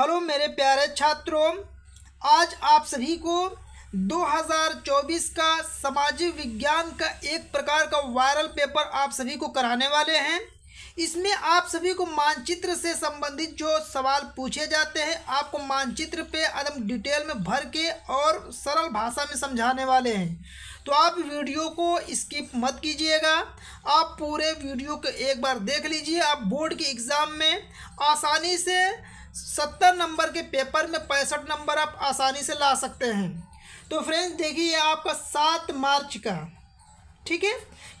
hello मेरे प्यारे छात्रों आज आप सभी को 2024 का सामाजिक विज्ञान का एक प्रकार का वायरल पेपर आप सभी को कराने वाले हैं इसमें आप सभी को मानचित्र से संबंधित जो सवाल पूछे जाते हैं आपको मानचित्र पे एकदम डिटेल में भर के और सरल भाषा में समझाने वाले हैं तो आप वीडियो को स्किप मत कीजिएगा आप पूरे वीडियो को एक बार देख लीजिए आप बोर्ड के एग्ज़ाम में आसानी से सत्तर नंबर के पेपर में पैंसठ नंबर आप आसानी से ला सकते हैं तो फ्रेंड्स देखिए आपका सात मार्च का ठीक है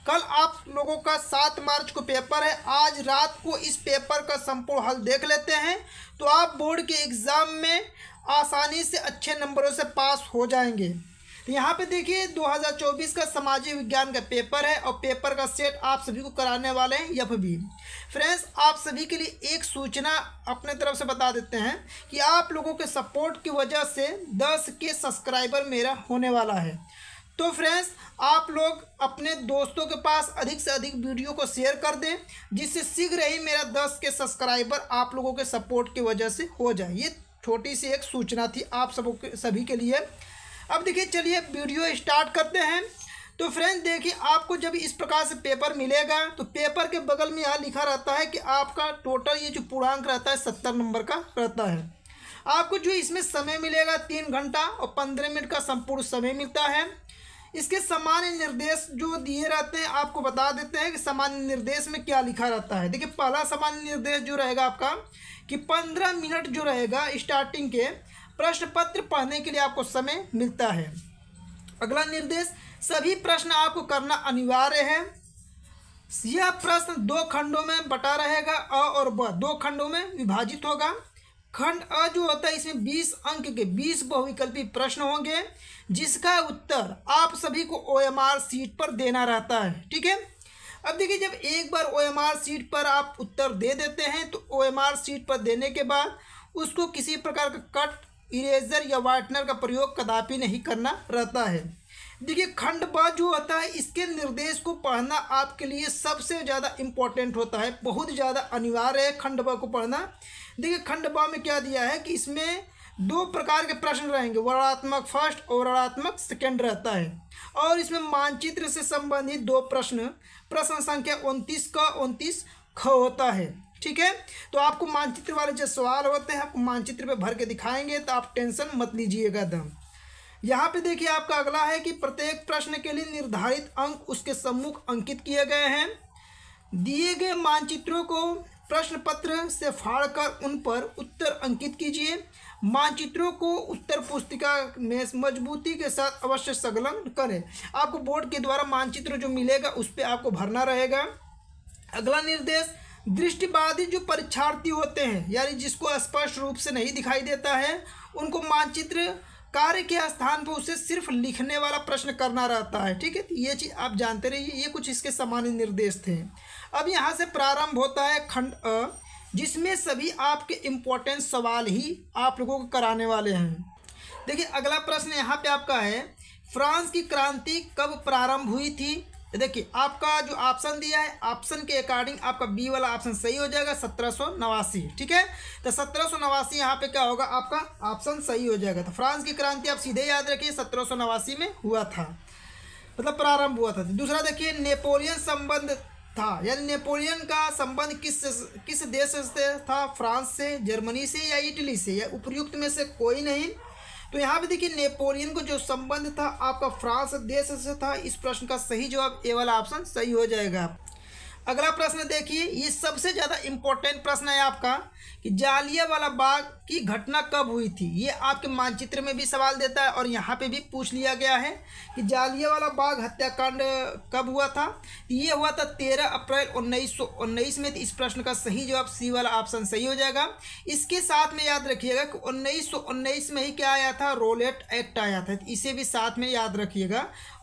कल आप लोगों का सात मार्च को पेपर है आज रात को इस पेपर का संपूर्ण हल देख लेते हैं तो आप बोर्ड के एग्ज़ाम में आसानी से अच्छे नंबरों से पास हो जाएंगे यहाँ पे देखिए 2024 का सामाजिक विज्ञान का पेपर है और पेपर का सेट आप सभी को कराने वाले हैं यफ भी फ्रेंड्स आप सभी के लिए एक सूचना अपने तरफ से बता देते हैं कि आप लोगों के सपोर्ट की वजह से दस के सब्सक्राइबर मेरा होने वाला है तो फ्रेंड्स आप लोग अपने दोस्तों के पास अधिक से अधिक वीडियो को शेयर कर दें जिससे शीघ्र ही मेरा दस के सब्सक्राइबर आप लोगों के सपोर्ट की वजह से हो जाए ये छोटी सी एक सूचना थी आप सब सभी के लिए अब देखिए चलिए वीडियो स्टार्ट करते हैं तो फ्रेंड देखिए आपको जब इस प्रकार से पेपर मिलेगा तो पेपर के बगल में यहाँ लिखा रहता है कि आपका टोटल ये जो पूर्णांक रहता है सत्तर नंबर का रहता है आपको जो इसमें समय मिलेगा तीन घंटा और पंद्रह मिनट का संपूर्ण समय मिलता है इसके सामान्य निर्देश जो दिए रहते हैं आपको बता देते हैं कि सामान्य निर्देश में क्या लिखा रहता है देखिए पहला सामान्य निर्देश जो रहेगा आपका कि पंद्रह मिनट जो रहेगा स्टार्टिंग के प्रश्न पत्र पढ़ने के लिए आपको समय मिलता है अगला निर्देश सभी प्रश्न आपको करना अनिवार्य है यह प्रश्न दो खंडों में बटा रहेगा अ और ब दो खंडों में विभाजित होगा खंड अ जो होता है इसमें बीस अंक के बीस बहुविकल्पी प्रश्न होंगे जिसका उत्तर आप सभी को ओ एम आर सीट पर देना रहता है ठीक है अब देखिए जब एक बार ओ एम आर सीट पर आप उत्तर दे देते हैं तो ओ एम आर सीट पर देने के बाद उसको किसी प्रकार का कट इरेजर या वाइटनर का प्रयोग कदापि नहीं करना रहता है देखिए खंडबाज जो होता है इसके निर्देश को पढ़ना आपके लिए सबसे ज़्यादा इम्पोर्टेंट होता है बहुत ज़्यादा अनिवार्य है खंडबा को पढ़ना देखिए खंडबा में क्या दिया है कि इसमें दो प्रकार के प्रश्न रहेंगे वर्णात्मक फर्स्ट और वर्णात्मक सेकेंड रहता है और इसमें मानचित्र से संबंधित दो प्रश्न प्रश्न संख्या उनतीस का उनतीस ख होता है ठीक है तो आपको मानचित्र वाले जो सवाल होते हैं आपको मानचित्र पे भर के दिखाएंगे तो आप टेंशन मत लीजिएगा दम यहाँ पे देखिए आपका अगला है कि प्रत्येक प्रश्न के लिए निर्धारित अंक उसके सम्मुख अंकित किए गए हैं दिए गए मानचित्रों को प्रश्न पत्र से फाड़ कर उन पर उत्तर अंकित कीजिए मानचित्रों को उत्तर पुस्तिका में मजबूती के साथ अवश्य संलग्न करें आपको बोर्ड के द्वारा मानचित्र जो मिलेगा उस पर आपको भरना रहेगा अगला निर्देश दृष्टिबाधित जो परीक्षार्थी होते हैं यानी जिसको स्पष्ट रूप से नहीं दिखाई देता है उनको मानचित्र कार्य के स्थान पर उसे सिर्फ लिखने वाला प्रश्न करना रहता है ठीक है तो ये चीज़ आप जानते रहिए ये कुछ इसके सामान्य निर्देश थे अब यहाँ से प्रारंभ होता है खंड अ जिसमें सभी आपके इम्पोर्टेंट सवाल ही आप लोगों को कराने वाले हैं देखिए अगला प्रश्न यहाँ पे आपका है फ्रांस की क्रांति कब प्रारंभ हुई थी देखिए आपका जो ऑप्शन दिया है ऑप्शन के अकॉर्डिंग आपका बी वाला ऑप्शन सही हो जाएगा सत्रह सौ नवासी ठीक है तो सत्रह सौ नवासी यहाँ पे क्या होगा आपका ऑप्शन सही हो जाएगा तो फ्रांस की क्रांति आप सीधे याद रखिए सत्रह सौ नवासी में हुआ था मतलब प्रारंभ हुआ था दूसरा देखिए नेपोलियन संबंध था यानी नेपोलियन का संबंध किस किस देश से था फ्रांस से जर्मनी से या इटली से या उपयुक्त में से कोई नहीं तो यहाँ पे देखिए नेपोलियन को जो संबंध था आपका फ्रांस देश से था इस प्रश्न का सही जवाब ए वाला ऑप्शन सही हो जाएगा अगला प्रश्न देखिए ये सबसे ज़्यादा इम्पोर्टेंट प्रश्न है आपका कि जालिया वाला बाग की घटना कब हुई थी ये आपके मानचित्र में भी सवाल देता है और यहाँ पे भी पूछ लिया गया है कि जालिया वाला बाग हत्याकांड कब हुआ था ये हुआ था तेरह अप्रैल उन्नीस सौ उन्नीस में इस प्रश्न का सही जवाब सी वाला ऑप्शन सही हो जाएगा इसके साथ में याद रखिएगा कि उन्नीस सौ उन्नीस में ही क्या आया था रोलेट एक्ट आया था इसे भी साथ में याद रखिएगा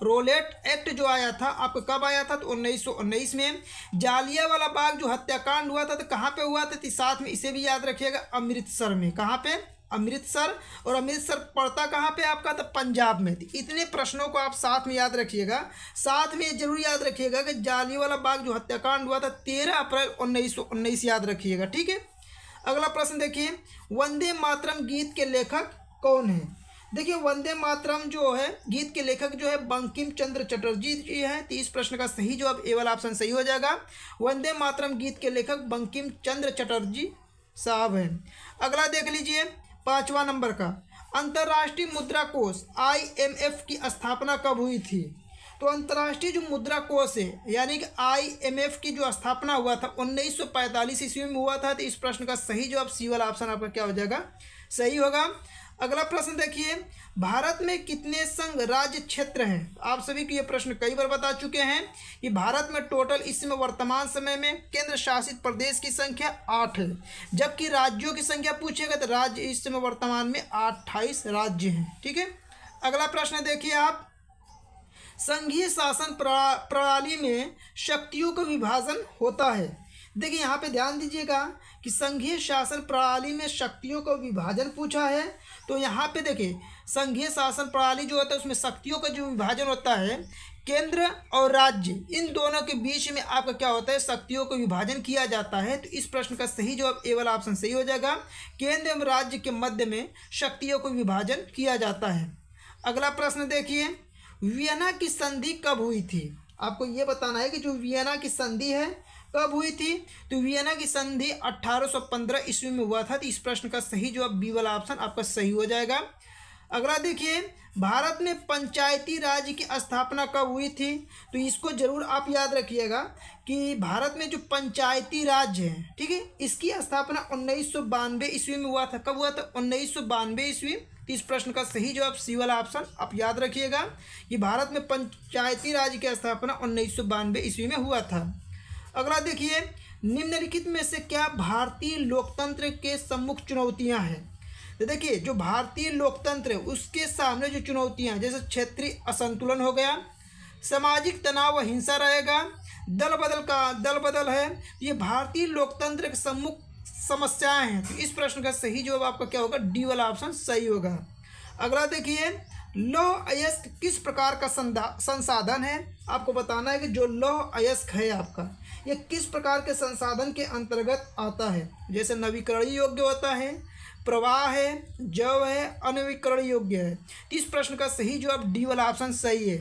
रोलेट एक्ट जो आया था आपका कब आया था तो उन्नीस सौ उन्नीस में जालिया वाला बाग जो हत्याकांड हुआ था तो कहाँ पे हुआ था तो साथ में इसे भी याद रखिएगा अमृतसर में कहाँ पे अमृतसर और अमृतसर पड़ता कहाँ पे आपका तो पंजाब में थी तो इतने प्रश्नों को आप साथ में याद रखिएगा साथ में जरूर याद रखिएगा कि वाला बाग जो हत्याकांड हुआ था तेरह अप्रैल उन्नीस सौ उन्नीस याद रखिएगा ठीक है अगला प्रश्न देखिए वंदे मातरम गीत के लेखक कौन है देखिए वंदे मातरम जो है गीत के लेखक जो है बंकिम चंद्र चटर्जी जी हैं तो इस प्रश्न का सही जवाब ए वाला ऑप्शन सही हो जाएगा वंदे मातरम गीत के लेखक बंकिम चंद्र चटर्जी साहब हैं अगला देख लीजिए पाँचवा नंबर का अंतर्राष्ट्रीय मुद्रा कोष आईएमएफ की स्थापना कब हुई थी तो अंतर्राष्ट्रीय जो मुद्रा कोष है यानी कि एफ की जो स्थापना हुआ था पैंतालीस ईस्वी में हुआ था तो इस प्रश्न का सही जवाब सी वाला ऑप्शन आपका क्या हो जाएगा सही होगा अगला प्रश्न देखिए भारत में कितने संघ राज्य क्षेत्र हैं आप सभी को ये प्रश्न कई बार बता चुके हैं कि भारत में टोटल इस समय वर्तमान समय में केंद्र शासित प्रदेश की संख्या आठ है जबकि राज्यों की संख्या पूछेगा तो राज्य इस समय वर्तमान में अट्ठाईस राज्य हैं ठीक है अगला प्रश्न देखिए आप संघीय शासन प्रणाली में शक्तियों का विभाजन होता है देखिए यहाँ पे ध्यान दीजिएगा कि संघीय शासन प्रणाली में शक्तियों का विभाजन पूछा है तो यहाँ पे देखें संघीय शासन प्रणाली जो होता है उसमें शक्तियों का जो विभाजन होता है केंद्र और राज्य इन दोनों के बीच में आपका क्या होता है शक्तियों का विभाजन किया जाता है तो इस प्रश्न का सही जवाब ए वाला ऑप्शन सही हो जाएगा केंद्र एवं राज्य के मध्य में शक्तियों का विभाजन किया जाता है अगला प्रश्न देखिए वियना की संधि कब हुई थी आपको ये बताना है कि जो वियना की संधि है कब हुई थी तो वियना की संधि 1815 ईस्वी में हुआ था तो इस प्रश्न का सही जवाब बी वाला ऑप्शन आपका सही हो जाएगा अगला देखिए भारत में पंचायती राज की स्थापना कब हुई थी तो इसको जरूर आप याद रखिएगा कि भारत में जो पंचायती राज है ठीक है इसकी स्थापना उन्नीस सौ ईस्वी में हुआ था कब हुआ था उन्नीस सौ बानवे ईस्वी तो इस प्रश्न का सही जवाब सी वाला ऑप्शन आप याद रखिएगा कि भारत में पंचायती राज की स्थापना उन्नीस सौ बानवे ईस्वी में हुआ था अगला देखिए निम्नलिखित में से क्या भारतीय लोकतंत्र के सम्मुख चुनौतियां हैं तो देखिए जो भारतीय लोकतंत्र है उसके सामने जो चुनौतियाँ हैं जैसे क्षेत्रीय असंतुलन हो गया सामाजिक तनाव व हिंसा रहेगा दल बदल का दल बदल है तो ये भारतीय लोकतंत्र के सम्मुख समस्याएं हैं तो इस प्रश्न का सही जवाब आपका क्या होगा डी वाला ऑप्शन सही होगा अगला देखिए लौह अयस्क किस प्रकार का संसाधन है आपको बताना है कि जो लौह अयस्क है आपका ये किस प्रकार के संसाधन के अंतर्गत आता है जैसे नवीकरणीय योग्य होता है प्रवाह है जव है अनवीकरण योग्य है इस प्रश्न का सही जवाब डी वाला ऑप्शन सही है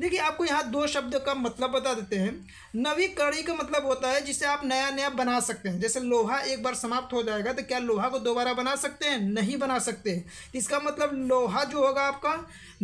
देखिए आपको यहाँ दो शब्द का मतलब बता देते हैं नवीकरणी का मतलब होता है जिसे आप नया नया बना सकते हैं जैसे लोहा एक बार समाप्त हो जाएगा तो क्या लोहा को दोबारा बना सकते हैं नहीं बना सकते हैं इसका मतलब लोहा जो होगा आपका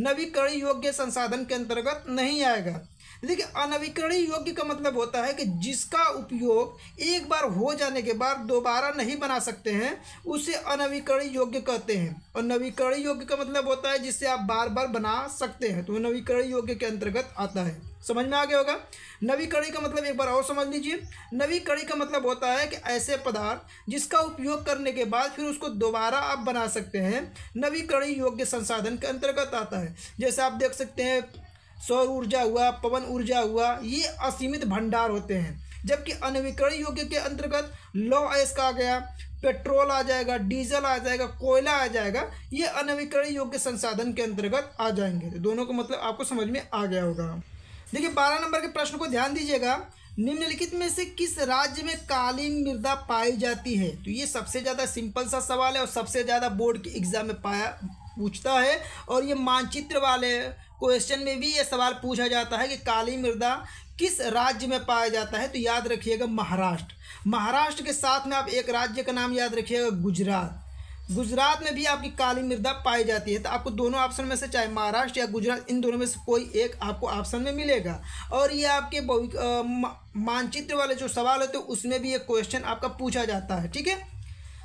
नवीकरणी योग्य संसाधन के अंतर्गत नहीं आएगा देखिए अनवीकरणीय योग्य का मतलब होता है कि जिसका उपयोग एक बार हो जाने के बाद दोबारा नहीं बना सकते हैं उसे अनवीकरणीय योग्य कहते हैं और नवीकरणीय योग्य का मतलब होता है जिसे आप बार बार बना सकते हैं तो नवीकरणीय योग्य के अंतर्गत आता है समझ में आ गया होगा नवीकरणीय का मतलब एक बार और समझ लीजिए नवीकरणीय का मतलब होता है कि ऐसे पदार्थ जिसका उपयोग करने के बाद फिर उसको दोबारा आप बना सकते हैं नवीकरणीय योग्य संसाधन के अंतर्गत आता है जैसे आप देख सकते हैं सौर ऊर्जा हुआ पवन ऊर्जा हुआ ये असीमित भंडार होते हैं जबकि अनविकरण योग्य के अंतर्गत लौह अयस्क आ गया पेट्रोल आ जाएगा डीजल आ जाएगा कोयला आ जाएगा ये अनवीकरण योग्य संसाधन के अंतर्गत आ जाएंगे तो दोनों का मतलब आपको समझ में आ गया होगा देखिए बारह नंबर के प्रश्न को ध्यान दीजिएगा निम्नलिखित में से किस राज्य में कालीन मृदा पाई जाती है तो ये सबसे ज़्यादा सिंपल सा सवाल है और सबसे ज़्यादा बोर्ड के एग्जाम में पाया पूछता है और ये मानचित्र वाले क्वेश्चन में भी ये सवाल पूछा जाता है कि काली मृदा किस राज्य में पाया जाता है तो याद रखिएगा महाराष्ट्र महाराष्ट्र के साथ में आप एक राज्य का नाम याद रखिएगा गुजरात गुजरात में भी आपकी काली मृदा पाई जाती है तो आपको दोनों ऑप्शन में से चाहे महाराष्ट्र या गुजरात इन दोनों में से कोई एक आपको ऑप्शन में मिलेगा और ये आपके मानचित्र वाले जो सवाल होते हैं उसमें भी एक क्वेश्चन आपका पूछा जाता है ठीक है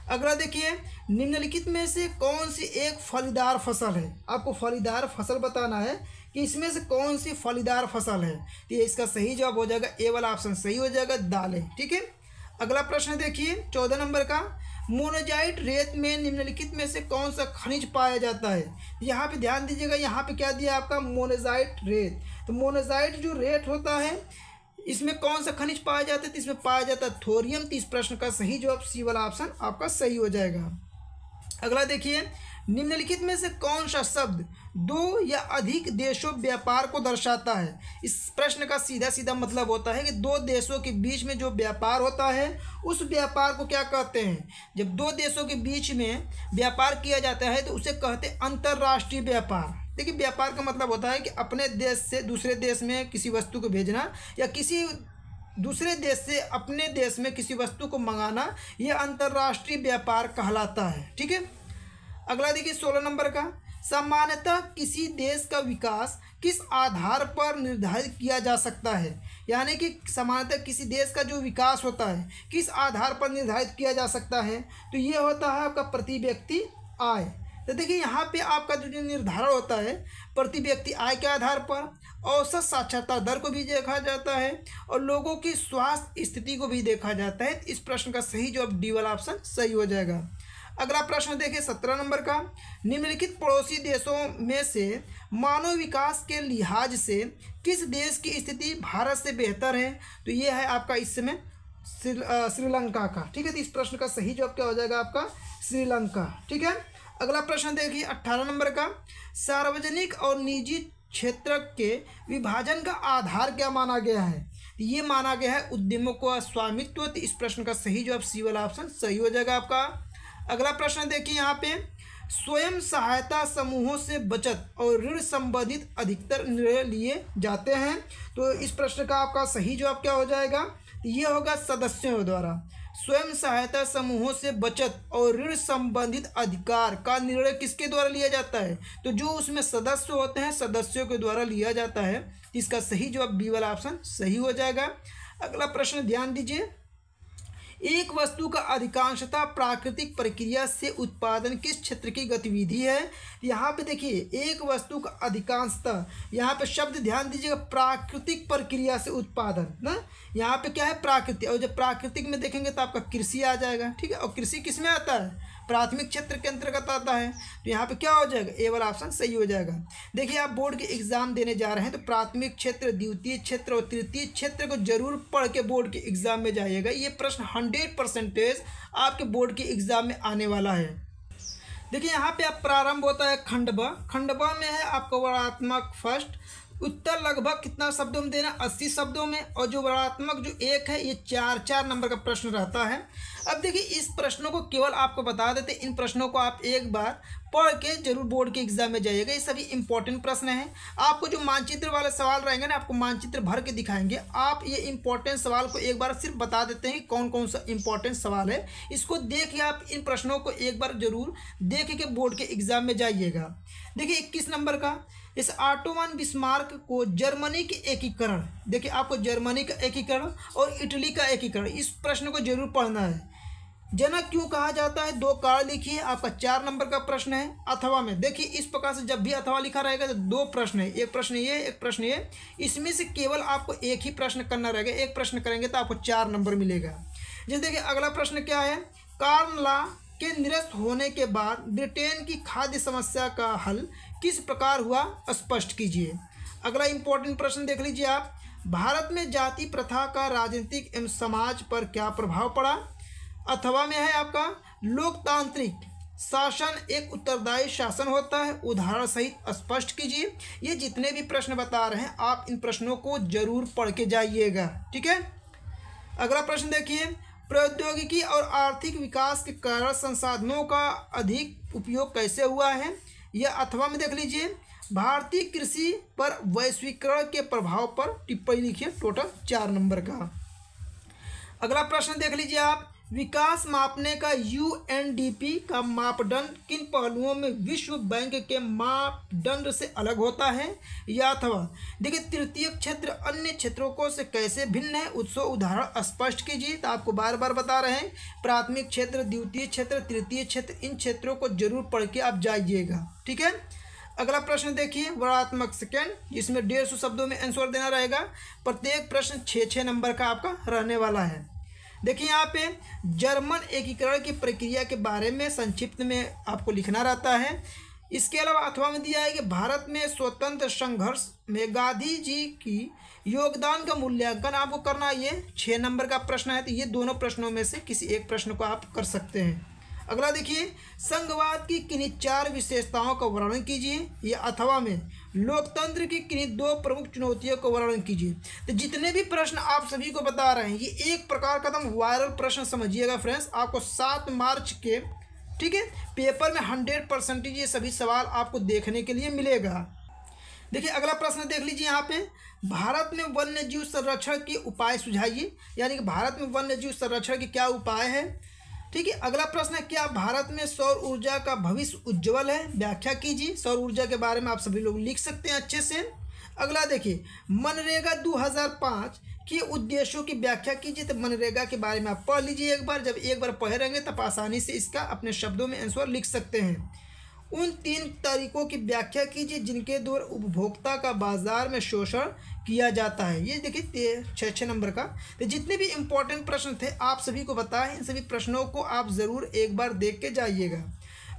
अगला देखिए निम्नलिखित में से कौन सी एक फलीदार फसल है आपको फलीदार फसल बताना है कि इसमें से कौन सी फलीदार फसल है तो ये इसका सही जवाब हो जाएगा ए वाला ऑप्शन सही हो जाएगा दालें ठीक है अगला प्रश्न देखिए चौदह नंबर का मोनोजाइट रेत में निम्नलिखित में से कौन सा खनिज पाया जाता है यहाँ पे ध्यान दीजिएगा यहाँ पे क्या दिया आपका मोनोजाइट रेत तो मोनोजाइट जो रेत होता है इसमें कौन सा खनिज पाया जाता है तो इसमें पाया जाता है थोरियम तो इस प्रश्न का सही जवाब सी वाला ऑप्शन आपका सही हो जाएगा अगला देखिए निम्नलिखित में से कौन सा शब्द दो या अधिक देशों व्यापार को दर्शाता है इस प्रश्न का सीधा सीधा मतलब होता है कि दो देशों के बीच में जो व्यापार होता है उस व्यापार को क्या कहते हैं जब दो देशों के बीच में व्यापार किया जाता है तो उसे कहते हैं अंतर्राष्ट्रीय व्यापार देखिए व्यापार का मतलब होता है कि अपने देश से दूसरे देश में किसी वस्तु को भेजना या किसी दूसरे देश से अपने देश में किसी वस्तु को मंगाना यह अंतर्राष्ट्रीय व्यापार कहलाता है ठीक है अगला देखिए सोलह नंबर का सामान्यतः किसी देश का विकास किस आधार पर निर्धारित किया जा सकता है यानी कि सामान्यतः किसी देश का जो विकास होता है किस आधार पर निर्धारित किया जा सकता है तो ये होता है आपका प्रति व्यक्ति आय तो देखिए यहाँ पे आपका जो निर्धारण होता है प्रति व्यक्ति आय के आधार पर औसत साक्षरता दर को भी देखा जाता है और लोगों की स्वास्थ्य स्थिति को भी देखा जाता है इस प्रश्न का सही जवाब डी वाला ऑप्शन सही हो जाएगा अगला प्रश्न देखिए सत्रह नंबर का निम्नलिखित पड़ोसी देशों में से मानव विकास के लिहाज से किस देश की स्थिति भारत से बेहतर है तो ये है आपका इस समय श्रीलंका का ठीक है तो इस प्रश्न का सही जवाब क्या हो जाएगा आपका श्रीलंका ठीक है अगला प्रश्न देखिए अट्ठारह नंबर का सार्वजनिक और निजी क्षेत्र के विभाजन का आधार क्या माना गया है ये माना गया है उद्यमों का स्वामित्व तो इस प्रश्न का सही जवाब सी वाला ऑप्शन सही हो जाएगा आपका अगला प्रश्न देखिए यहाँ पे स्वयं सहायता समूहों से बचत और ऋण संबंधित अधिकतर निर्णय लिए जाते हैं तो इस प्रश्न का आपका सही जवाब क्या हो जाएगा ये होगा सदस्यों द्वारा स्वयं सहायता समूहों से बचत और ऋण संबंधित अधिकार का निर्णय किसके द्वारा लिया जाता है तो जो उसमें सदस्य होते हैं सदस्यों के द्वारा लिया जाता है इसका सही जवाब बी वाला ऑप्शन सही हो जाएगा अगला प्रश्न ध्यान दीजिए एक वस्तु का अधिकांशता प्राकृतिक प्रक्रिया से उत्पादन किस क्षेत्र की गतिविधि है यहाँ पे देखिए एक वस्तु का अधिकांशता यहाँ पे शब्द ध्यान दीजिएगा प्राकृतिक प्रक्रिया से उत्पादन ना यहाँ पे क्या है प्राकृतिक और जब प्राकृतिक में देखेंगे तो आपका कृषि आ जाएगा ठीक है और कृषि किस में आता है प्राथमिक क्षेत्र के अंतर्गत आता है तो यहाँ पे क्या हो जाएगा ए वाला ऑप्शन सही हो जाएगा देखिए आप बोर्ड के एग्ज़ाम देने जा रहे हैं तो प्राथमिक क्षेत्र द्वितीय क्षेत्र और तृतीय क्षेत्र को जरूर पढ़ के बोर्ड के एग्ज़ाम में जाइएगा ये प्रश्न हंड्रेड परसेंटेज आपके बोर्ड के एग्ज़ाम में आने वाला है देखिए यहाँ पे आप प्रारंभ होता है खंडवा खंडवा में है आपका वर्णात्मक फर्स्ट उत्तर लगभग कितना शब्दों में देना अस्सी शब्दों में और जो वर्णात्मक जो एक है ये चार चार नंबर का प्रश्न रहता है अब देखिए इस प्रश्नों को केवल आपको बता देते इन प्रश्नों को आप एक बार पढ़ के जरूर बोर्ड के एग्जाम में जाइएगा ये सभी इंपॉर्टेंट प्रश्न हैं आपको जो मानचित्र वाले सवाल रहेंगे ना आपको मानचित्र भर के दिखाएंगे आप ये इंपॉर्टेंट सवाल को एक बार सिर्फ बता देते हैं कौन कौन सा इंपॉर्टेंट सवाल है इसको देख के आप इन प्रश्नों को एक बार जरूर देख के बोर्ड के एग्जाम में जाइएगा देखिए इक्कीस नंबर का इस ऑटोमन बिस्मार्क को जर्मनी के एकीकरण देखिए आपको जर्मनी का एकीकरण और इटली का एकीकरण इस प्रश्न को जरूर पढ़ना है जनक क्यों कहा जाता है दो कारण लिखिए आपका चार नंबर का प्रश्न है अथवा में देखिए इस प्रकार से जब भी अथवा लिखा रहेगा तो दो प्रश्न है एक प्रश्न ये एक प्रश्न ये इसमें से केवल आपको एक ही प्रश्न करना रहेगा एक प्रश्न करेंगे तो आपको चार नंबर मिलेगा जैसे देखिए अगला प्रश्न क्या है कार्नला के निरस्त होने के बाद ब्रिटेन की खाद्य समस्या का हल किस प्रकार हुआ स्पष्ट कीजिए अगला इंपॉर्टेंट प्रश्न देख लीजिए आप भारत में जाति प्रथा का राजनीतिक एवं समाज पर क्या प्रभाव पड़ा अथवा में है आपका लोकतांत्रिक शासन एक उत्तरदायी शासन होता है उदाहरण सहित स्पष्ट कीजिए ये जितने भी प्रश्न बता रहे हैं आप इन प्रश्नों को जरूर पढ़ के जाइएगा ठीक है अगला प्रश्न देखिए प्रौद्योगिकी और आर्थिक विकास के कारण संसाधनों का अधिक उपयोग कैसे हुआ है यह अथवा में देख लीजिए भारतीय कृषि पर वैश्वीकरण के प्रभाव पर टिप्पणी लिखिए टोटल चार नंबर का अगला प्रश्न देख लीजिए आप विकास मापने का यूएनडीपी का मापदंड किन पहलुओं में विश्व बैंक के मापदंड से अलग होता है या अथवा देखिए तृतीय क्षेत्र अन्य क्षेत्रों को से कैसे भिन्न है उसको उदाहरण स्पष्ट कीजिए तो आपको बार बार बता रहे हैं प्राथमिक क्षेत्र द्वितीय क्षेत्र तृतीय क्षेत्र इन क्षेत्रों को जरूर पढ़ के आप जाइएगा ठीक है अगला प्रश्न देखिए वर्णात्मक सेकेंड जिसमें डेढ़ सौ शब्दों में आंसर देना रहेगा प्रत्येक प्रश्न छः छः नंबर का आपका रहने वाला है देखिए यहाँ पे जर्मन एकीकरण की प्रक्रिया के बारे में संक्षिप्त में आपको लिखना रहता है इसके अलावा अथवा में दिया है कि भारत में स्वतंत्र संघर्ष में गांधी जी की योगदान का मूल्यांकन आपको करना ये छः नंबर का प्रश्न है तो ये दोनों प्रश्नों में से किसी एक प्रश्न को आप कर सकते हैं अगला देखिए संघवाद की किन्हीं चार विशेषताओं का वर्णन कीजिए यह अथवा में लोकतंत्र की किन्हीं दो प्रमुख चुनौतियों को वर्णन कीजिए तो जितने भी प्रश्न आप सभी को बता रहे हैं ये एक प्रकार का एकदम वायरल प्रश्न समझिएगा फ्रेंड्स आपको सात मार्च के ठीक है पेपर में हंड्रेड परसेंटेज ये सभी सवाल आपको देखने के लिए मिलेगा देखिए अगला प्रश्न देख लीजिए यहाँ पे भारत में वन्य जीव संरक्षण के उपाय सुझाइए यानी कि भारत में वन्य जीव संरक्षण के क्या उपाय है ठीक है अगला प्रश्न है क्या भारत में सौर ऊर्जा का भविष्य उज्जवल है व्याख्या कीजिए सौर ऊर्जा के बारे में आप सभी लोग लिख सकते हैं अच्छे से अगला देखिए मनरेगा 2005 के उद्देश्यों की व्याख्या कीजिए तो मनरेगा के बारे में आप पढ़ लीजिए एक बार जब एक बार पढ़े रहेंगे तब आसानी से इसका अपने शब्दों में आंसर लिख सकते हैं उन तीन तरीकों की व्याख्या कीजिए जिनके द्वारा उपभोक्ता का बाजार में शोषण किया जाता है ये देखिए छः छः नंबर का तो जितने भी इम्पोर्टेंट प्रश्न थे आप सभी को बताएं इन सभी प्रश्नों को आप ज़रूर एक बार देख के जाइएगा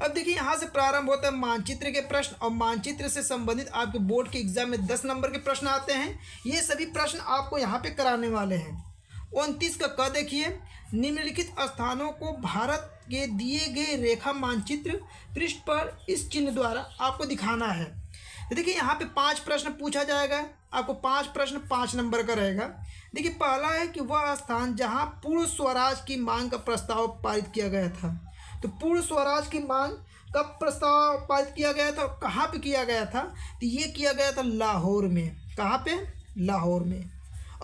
अब देखिए यहाँ से प्रारंभ होता है मानचित्र के प्रश्न और मानचित्र से संबंधित आपके बोर्ड के एग्जाम में दस नंबर के प्रश्न आते हैं ये सभी प्रश्न आपको यहाँ पर कराने वाले हैं उनतीस का क देखिए निम्नलिखित स्थानों को भारत के दिए गए रेखा मानचित्र पृष्ठ पर इस चिन्ह द्वारा आपको दिखाना है तो देखिए यहाँ पे पांच प्रश्न पूछा जाएगा आपको पांच प्रश्न पांच नंबर का रहेगा देखिए पहला है कि वह स्थान जहाँ पूर्ण स्वराज की मांग का प्रस्ताव पारित किया गया था तो पूर्ण स्वराज की मांग कब प्रस्ताव पारित किया गया था और कहाँ पे किया गया था तो ये किया गया था लाहौर में कहाँ पे लाहौर में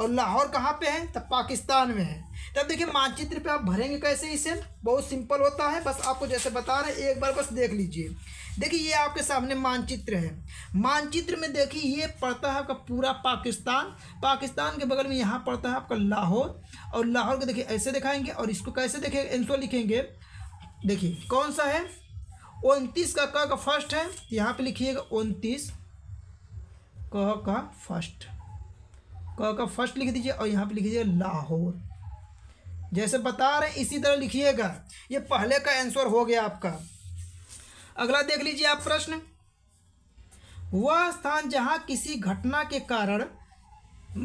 और लाहौर कहाँ पे है तब पाकिस्तान में है तब देखिए मानचित्र पे आप भरेंगे कैसे इसे बहुत सिंपल होता है बस आपको जैसे बता रहे हैं एक बार बस देख लीजिए देखिए ये आपके सामने मानचित्र है मानचित्र में देखिए ये पड़ता है आपका पूरा पाकिस्तान पाकिस्तान के बगल में यहाँ पड़ता है आपका लाहौर और लाहौर को देखिए ऐसे दिखाएंगे और इसको कैसे देखें एंसो लिखेंगे देखिए कौन सा है उनतीस का क का फर्स्ट है यहाँ पे लिखिएगा उनतीस क का फर्स्ट क का फर्स्ट लिख दीजिए और यहाँ पे लिख दीजिए लाहौर जैसे बता रहे इसी तरह लिखिएगा ये पहले का आंसर हो गया आपका अगला देख लीजिए आप प्रश्न वह स्थान जहाँ किसी घटना के कारण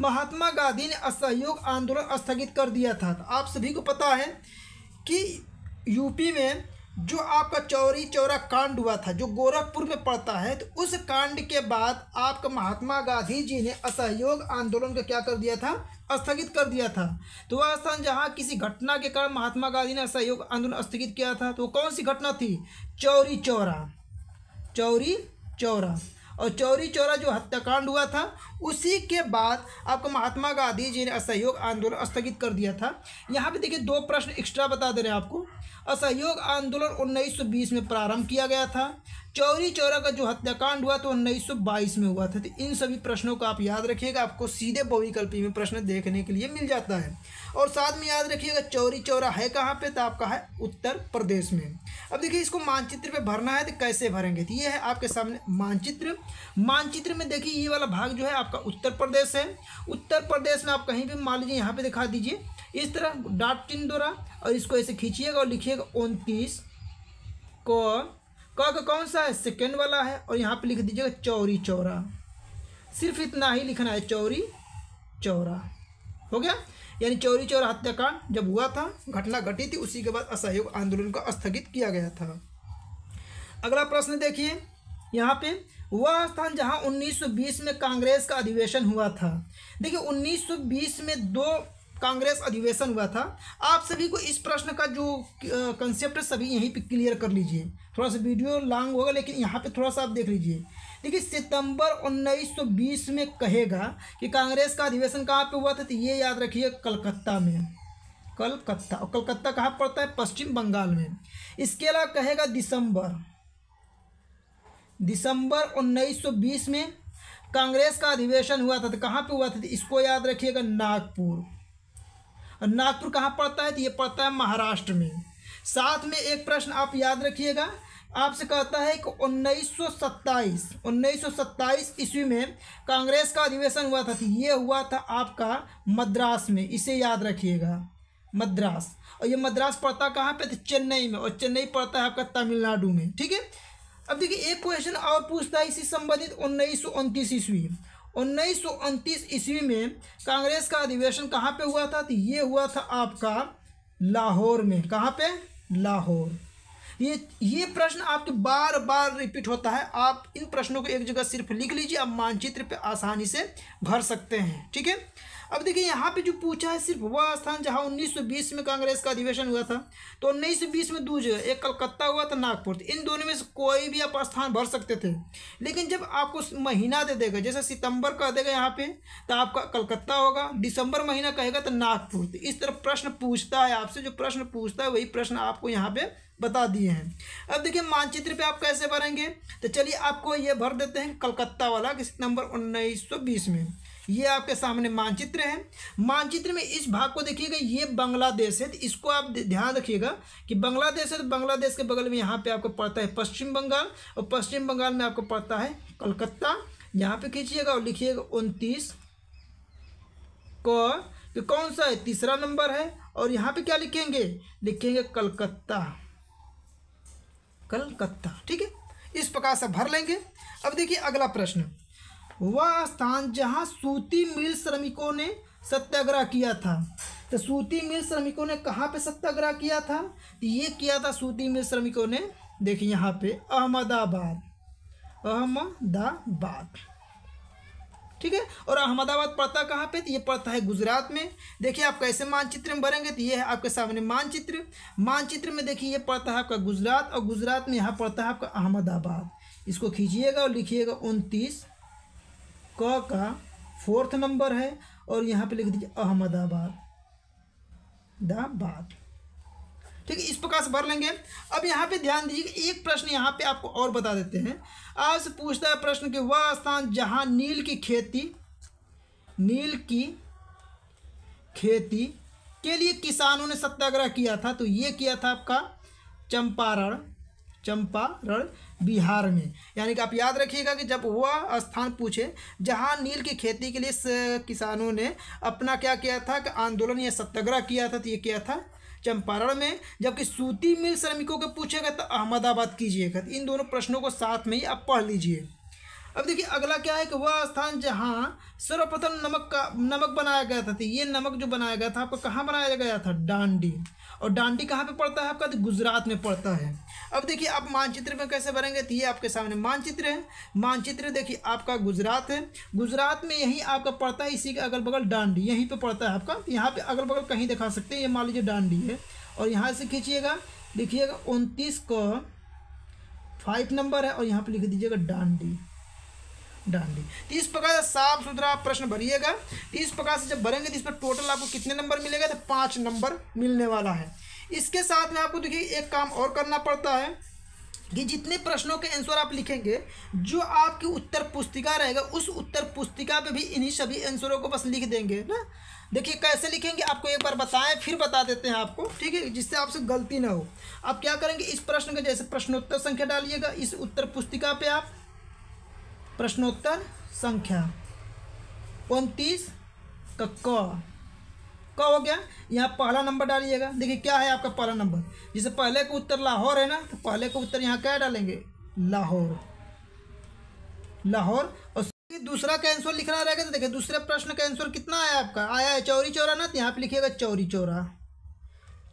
महात्मा गांधी ने असहयोग आंदोलन स्थगित कर दिया था तो आप सभी को पता है कि यूपी में जो आपका चौरी चौरा कांड हुआ था जो गोरखपुर में पड़ता है तो उस कांड के बाद आपका महात्मा गांधी जी ने असहयोग आंदोलन का क्या कर दिया था स्थगित कर दिया था तो वह स्थान जहाँ किसी घटना के कारण महात्मा गांधी ने असहयोग आंदोलन स्थगित किया था तो कौन सी घटना थी चौरी चौरा चौरी चौरा और चौरी चौरा जो हत्याकांड हुआ था उसी के बाद आपको महात्मा गांधी जी ने असहयोग आंदोलन स्थगित कर दिया था यहाँ पे देखिए दो प्रश्न एक्स्ट्रा बता दे रहे हैं आपको असहयोग आंदोलन 1920 में प्रारंभ किया गया था चौरी चौरा का जो हत्याकांड हुआ तो उन्नीस सौ बाईस में हुआ था तो इन सभी प्रश्नों का आप याद रखिएगा आपको सीधे बहुविकल्पी में प्रश्न देखने के लिए मिल जाता है और साथ में याद रखिएगा चौरी चौरा है कहाँ पे तो आपका है उत्तर प्रदेश में अब देखिए इसको मानचित्र पे भरना है तो कैसे भरेंगे तो ये है आपके सामने मानचित्र मानचित्र में देखिए ये वाला भाग जो है आपका उत्तर प्रदेश है उत्तर प्रदेश में आप कहीं भी मान लीजिए यहाँ पर दिखा दीजिए इस तरह डाट टिन द्वारा और इसको ऐसे खींचिएगा और लिखिएगा उनतीस को क का कौन सा है सेकेंड वाला है और यहाँ पे लिख दीजिएगा चौरी चौरा सिर्फ इतना ही लिखना है चौरी चौरा हो गया यानी चौरी चौरा हत्याकांड जब हुआ था घटना घटी थी उसी के बाद असहयोग आंदोलन को स्थगित किया गया था अगला प्रश्न देखिए यहाँ पे वह स्थान जहाँ 1920 में कांग्रेस का अधिवेशन हुआ था देखिए 1920 में दो कांग्रेस अधिवेशन हुआ था आप सभी को इस प्रश्न का जो कंसेप्ट है सभी यहीं पे क्लियर कर लीजिए थोड़ा सा वीडियो लॉन्ग होगा लेकिन यहाँ पे थोड़ा सा आप देख लीजिए देखिए सितंबर 1920 में कहेगा कि कांग्रेस का अधिवेशन कहाँ पे हुआ था तो ये याद रखिए कलकत्ता में कलकत्ता और कलकत्ता कहाँ पड़ता है पश्चिम बंगाल में इसके अलावा कहेगा दिसंबर दिसंबर 1920 में कांग्रेस का अधिवेशन हुआ था तो कहाँ पे हुआ था तो इसको याद रखिएगा नागपुर नागपुर कहाँ पड़ता है तो ये पड़ता है महाराष्ट्र में साथ में एक प्रश्न आप याद रखिएगा आपसे कहता है कि 1927 1927 ईस्वी में कांग्रेस का अधिवेशन हुआ था तो ये हुआ था आपका मद्रास में इसे याद रखिएगा मद्रास और ये मद्रास पड़ता कहाँ पे तो चेन्नई में और चेन्नई पड़ता है आपका तमिलनाडु में ठीक है अब देखिए एक क्वेश्चन और पूछता है इसी संबंधित उन्नीस सौ ईस्वी उन्नीस सौ ईस्वी में कांग्रेस का अधिवेशन कहाँ पे हुआ था तो ये हुआ था आपका लाहौर में कहाँ पे लाहौर ये ये प्रश्न आपके बार बार रिपीट होता है आप इन प्रश्नों को एक जगह सिर्फ लिख लीजिए आप मानचित्र पे आसानी से भर सकते हैं ठीक है अब देखिए यहाँ पे जो पूछा है सिर्फ वह स्थान जहाँ 1920 में कांग्रेस का अधिवेशन हुआ था तो 1920 में दो जगह एक कलकत्ता हुआ था नागपुर इन दोनों में से कोई भी आप स्थान भर सकते थे लेकिन जब आपको महीना दे देगा जैसे सितंबर कह देगा यहाँ पे तो आपका कलकत्ता होगा दिसंबर महीना कहेगा तो नागपुर तो इस तरह प्रश्न पूछता है आपसे जो प्रश्न पूछता है वही प्रश्न आपको यहाँ पे बता दिए हैं अब देखिए मानचित्र पे आप कैसे भरेंगे तो चलिए आपको ये भर देते हैं कलकत्ता वाला किस नंबर 1920 में ये आपके सामने मानचित्र है मानचित्र में इस भाग को देखिएगा ये बांग्लादेश है तो इसको आप ध्यान रखिएगा कि बांग्लादेश है तो बांग्लादेश के बगल में यहाँ पे आपको पड़ता है पश्चिम बंगाल और पश्चिम बंगाल में आपको पड़ता है कलकत्ता यहाँ पे खींचिएगा और लिखिएगा उनतीस क कि कौन सा है तीसरा नंबर है और यहाँ पे क्या लिखेंगे लिखेंगे कलकत्ता कलकत्ता ठीक है इस प्रकार से भर लेंगे अब देखिए अगला प्रश्न वह स्थान जहाँ सूती मिल श्रमिकों ने सत्याग्रह किया था तो सूती मिल श्रमिकों ने कहां पे सत्याग्रह किया था तो ये किया था सूती मिल श्रमिकों ने देखिए यहाँ पे अहमदाबाद अहमदाबाद ठीक है और अहमदाबाद पड़ता कहाँ पे तो ये पड़ता है गुजरात में देखिए आप कैसे मानचित्र में भरेंगे तो ये है आपके सामने मानचित्र मानचित्र में देखिए ये पड़ता है आपका गुजरात और गुजरात में यहाँ पड़ता है आपका अहमदाबाद इसको खींचिएगा और लिखिएगा उनतीस क का फोर्थ नंबर है और यहाँ पे लिख दीजिए अहमदाबाद दाबाद ठीक है इस प्रकार से भर लेंगे अब यहाँ पे ध्यान दीजिए एक प्रश्न यहाँ पे आपको और बता देते हैं आपसे पूछता है प्रश्न कि वह स्थान जहाँ नील की खेती नील की खेती के लिए किसानों ने सत्याग्रह किया था तो ये किया था आपका चंपारण चंपारण बिहार में यानी कि आप याद रखिएगा कि जब वह स्थान पूछे जहाँ नील की खेती के लिए किसानों ने अपना क्या किया था कि आंदोलन या सत्याग्रह किया था तो ये किया था चंपारण में जबकि सूती मिल श्रमिकों के पूछेगा तो अहमदाबाद कीजिएगा तो इन दोनों प्रश्नों को साथ में ही आप पढ़ लीजिए अब देखिए अगला क्या है कि वह स्थान जहाँ सर्वप्रथम नमक का नमक बनाया गया था तो ये नमक जो बनाया गया था आपको कहाँ बनाया गया था डांडी और डांडी कहाँ पे पड़ता है आपका तो गुजरात में पड़ता है अब देखिए आप मानचित्र में कैसे भरेंगे तो ये आपके सामने मानचित्र है मानचित्र देखिए आपका गुजरात है गुजरात में यही आपका पड़ता है इसी के अगल बगल डांडी यहीं पे पड़ता है आपका यहाँ पे अगल बगल कहीं दिखा सकते हैं ये मान लीजिए डांडी है और यहाँ से खींचिएगा देखिएगा उनतीस को फाइव नंबर है और यहाँ पर लिख दीजिएगा डांडी डाल दी तो इस प्रकार से साफ सुथरा आप प्रश्न भरिएगा तो इस प्रकार से जब भरेंगे तो इस पर टोटल आपको कितने नंबर मिलेगा तो पाँच नंबर मिलने वाला है इसके साथ में आपको देखिए एक काम और करना पड़ता है कि जितने प्रश्नों के आंसर आप लिखेंगे जो आपकी उत्तर पुस्तिका रहेगा उस उत्तर पुस्तिका पे भी इन्हीं सभी आंसरों को बस लिख देंगे ना देखिए कैसे लिखेंगे आपको एक बार बताएं फिर बता देते हैं आपको ठीक है जिससे आपसे गलती ना हो आप क्या करेंगे इस प्रश्न का जैसे प्रश्नोत्तर संख्या डालिएगा इस उत्तर पुस्तिका पे आप प्रश्नोत्तर संख्या उनतीस का क हो गया यहाँ पहला नंबर डालिएगा देखिए क्या है आपका पहला नंबर जैसे पहले का उत्तर लाहौर है ना तो पहले का उत्तर यहाँ क्या डालेंगे लाहौर लाहौर और दूसरा का आंसर लिखना रहेगा तो देखिए दूसरे प्रश्न का आंसर कितना आया आपका आया है चौरी चौरा ना तो यहाँ पर लिखिएगा चौरी चौरा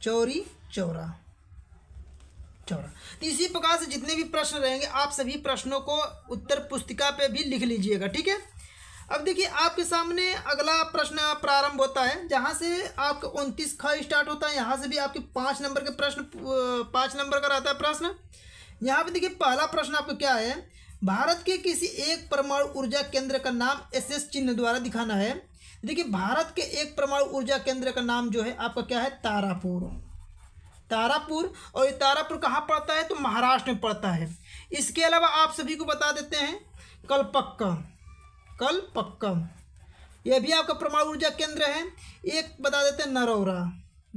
चौरी चौरा चौड़ा तो इसी प्रकार से जितने भी प्रश्न रहेंगे आप सभी प्रश्नों को उत्तर पुस्तिका पे भी लिख लीजिएगा ठीक है अब देखिए आपके सामने अगला प्रश्न प्रारंभ होता है जहाँ से आपका उनतीस ख स्टार्ट होता है यहाँ से भी आपके पाँच नंबर के प्रश्न पाँच नंबर का रहता है प्रश्न यहाँ पर देखिए पहला प्रश्न आपको क्या है भारत के किसी एक परमाणु ऊर्जा केंद्र का नाम एस एस चिन्ह द्वारा दिखाना है देखिए भारत के एक परमाणु ऊर्जा केंद्र का नाम जो है आपका क्या है तारापुर तारापुर और ये तारापुर कहाँ पड़ता है तो महाराष्ट्र में पड़ता है इसके अलावा आप सभी को बता देते हैं कलपक्का कलपक्का यह भी आपका परमाणु ऊर्जा केंद्र है एक बता देते हैं नरौरा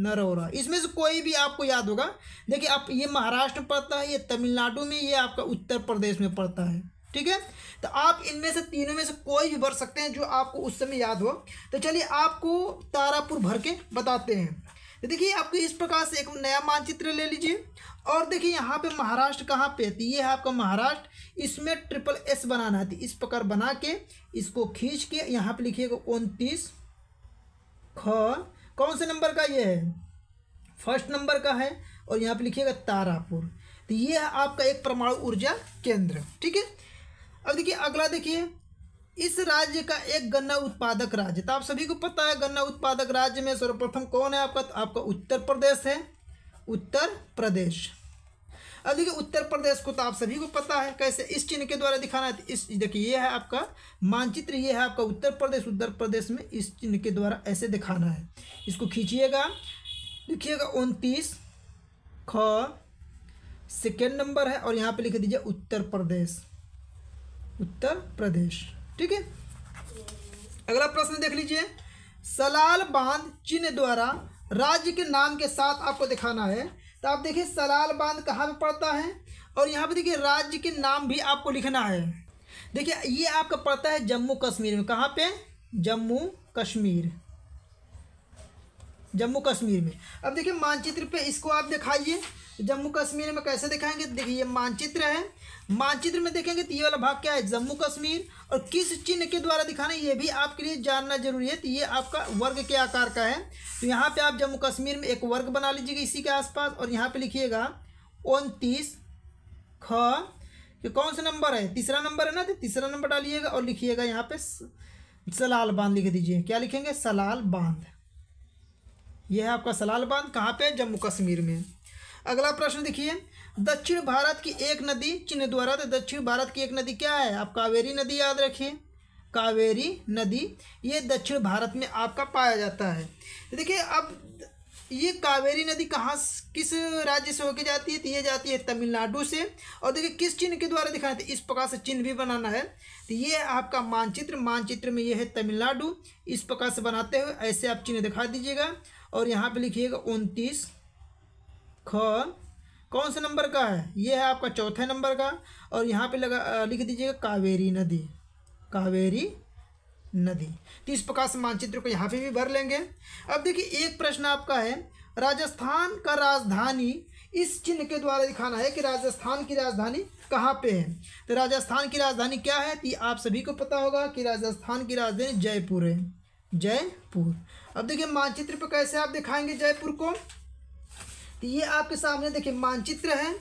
नरौरा इसमें से कोई भी आपको याद होगा देखिए आप ये महाराष्ट्र में पड़ता है ये तमिलनाडु में ये आपका उत्तर प्रदेश में पड़ता है ठीक है तो आप इनमें से तीनों में से कोई भी भर सकते हैं जो आपको उस समय याद हो तो चलिए आपको तारापुर भर के बताते हैं तो देखिए आपको इस प्रकार से एक नया मानचित्र ले लीजिए और देखिए यहाँ पे महाराष्ट्र कहाँ पे थी तो ये है आपका महाराष्ट्र इसमें ट्रिपल एस बनाना है तो इस प्रकार बना के इसको खींच के यहाँ पे लिखिएगा उनतीस ख कौन से नंबर का ये है फर्स्ट नंबर का है और यहाँ पे लिखिएगा तारापुर तो ये है आपका एक परमाणु ऊर्जा केंद्र ठीक है अब देखिए अगला देखिए इस राज्य का एक गन्ना उत्पादक राज्य तो आप सभी को पता है गन्ना उत्पादक राज्य में सर्वप्रथम कौन है आपका तो आपका उत्तर प्रदेश है उत्तर प्रदेश अब देखिए उत्तर प्रदेश को तो आप सभी को पता है कैसे इस चिन्ह के द्वारा दिखाना है इस देखिए ये है आपका मानचित्र ये है आपका उत्तर प्रदेश उत्तर प्रदेश में इस चिन्ह के द्वारा ऐसे दिखाना है इसको खींचिएगा लिखिएगा उनतीस ख सेकेंड नंबर है और यहाँ पे लिख दीजिए उत्तर प्रदेश उत्तर प्रदेश ठीक है अगला प्रश्न देख लीजिए सलाल बांध चिन्ह द्वारा राज्य के नाम के साथ आपको दिखाना है तो आप देखिए सलाल बांध कहाँ पर पड़ता है और यहाँ पे देखिए राज्य के नाम भी आपको लिखना है देखिए ये आपका पड़ता है जम्मू कश्मीर में कहाँ पे जम्मू कश्मीर जम्मू कश्मीर में अब देखिए मानचित्र पे इसको आप दिखाइए जम्मू कश्मीर में कैसे दिखाएंगे देखिए ये मानचित्र है मानचित्र में देखेंगे तो ये वाला भाग क्या है जम्मू कश्मीर और किस चिन्ह के द्वारा दिखाना है ये भी आपके लिए जानना जरूरी है तो ये आपका वर्ग के आकार का है तो यहाँ पर आप जम्मू कश्मीर में एक वर्ग बना लीजिएगा इसी के आसपास और यहाँ पर लिखिएगा उनतीस ख कि कौन सा नंबर है तीसरा नंबर है ना तो तीसरा नंबर डालिएगा और लिखिएगा यहाँ पे सलाल बांध लिख दीजिए क्या लिखेंगे सलाल बांध यह है आपका सलाल बांध कहाँ पे जम्मू कश्मीर में अगला प्रश्न देखिए दक्षिण भारत की एक नदी चिन्ह द्वारा तो दक्षिण भारत की एक नदी क्या है आप कावेरी नदी याद रखिए कावेरी नदी ये दक्षिण भारत में आपका पाया जाता है देखिए अब ये कावेरी नदी कहाँ किस राज्य से होके जाती है तो ये जाती है तमिलनाडु से और देखिए किस चिन्ह के द्वारा दिखाना है इस प्रकार से चिन्ह भी बनाना है तो ये आपका मानचित्र मानचित्र में ये है तमिलनाडु इस प्रकार से बनाते हुए ऐसे आप चिन्ह दिखा दीजिएगा और यहाँ पे लिखिएगा उनतीस ख कौन से नंबर का है ये है आपका चौथे नंबर का और यहाँ पे लगा लिख दीजिएगा कावेरी नदी कावेरी नदी तो इस प्रकार से मानचित्र को यहाँ पे भी भर लेंगे अब देखिए एक प्रश्न आपका है राजस्थान का राजधानी इस चिन्ह के द्वारा दिखाना है कि राजस्थान की राजधानी कहाँ पे है तो राजस्थान की राजधानी क्या है तो आप सभी को पता होगा कि राजस्थान की राजधानी जयपुर है जयपुर अब देखिए मानचित्र पर कैसे आप दिखाएंगे जयपुर को तो ये आपके सामने देखिए मानचित्र है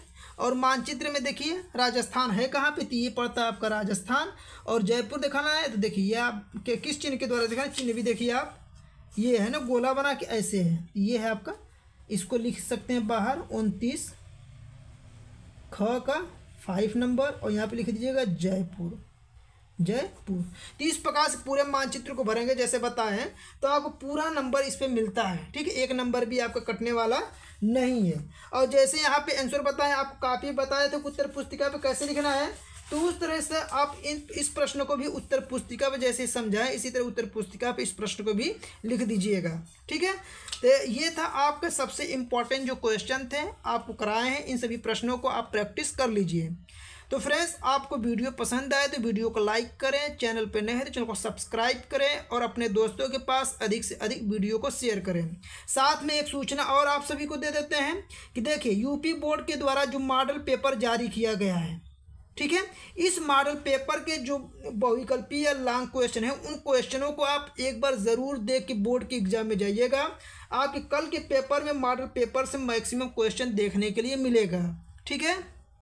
और मानचित्र में देखिए राजस्थान है कहाँ पे तो ये पड़ता है आपका राजस्थान और जयपुर दिखाना है तो देखिए ये आपके किस चिन्ह के द्वारा दिखाना चिन्ह भी देखिए आप ये है ना गोला बना के ऐसे है तो ये है आपका इसको लिख सकते हैं बाहर उनतीस ख का फाइव नंबर और यहाँ पे लिख दीजिएगा जयपुर जयपुर तो इस प्रकार से पूरे मानचित्र को भरेंगे जैसे बताए हैं तो आपको पूरा नंबर इस पर मिलता है ठीक है एक नंबर भी आपका कटने वाला नहीं है और जैसे यहाँ पे आंसर बताएं आपको काफ़ी बताए थे तो उत्तर पुस्तिका पे कैसे लिखना है तो उस तरह से आप इन इस प्रश्न को भी उत्तर पुस्तिका पर जैसे समझाएं इसी तरह उत्तर पुस्तिका पर इस प्रश्न को भी लिख दीजिएगा ठीक है तो ये था आपके सबसे इम्पॉर्टेंट जो क्वेश्चन थे आपको कराए हैं इन सभी प्रश्नों को आप प्रैक्टिस कर लीजिए तो फ्रेंड्स आपको वीडियो पसंद आए तो वीडियो को लाइक करें चैनल पर नए हैं तो चैनल को सब्सक्राइब करें और अपने दोस्तों के पास अधिक से अधिक वीडियो को शेयर करें साथ में एक सूचना और आप सभी को दे देते हैं कि देखिए यूपी बोर्ड के द्वारा जो मॉडल पेपर जारी किया गया है ठीक है इस मॉडल पेपर के जो बहुविकल्पीय लॉन्ग क्वेश्चन है उन क्वेश्चनों को आप एक बार ज़रूर देख के बोर्ड के एग्जाम में जाइएगा आपके कल के पेपर में मॉडल पेपर से मैक्सिमम क्वेश्चन देखने के लिए मिलेगा ठीक है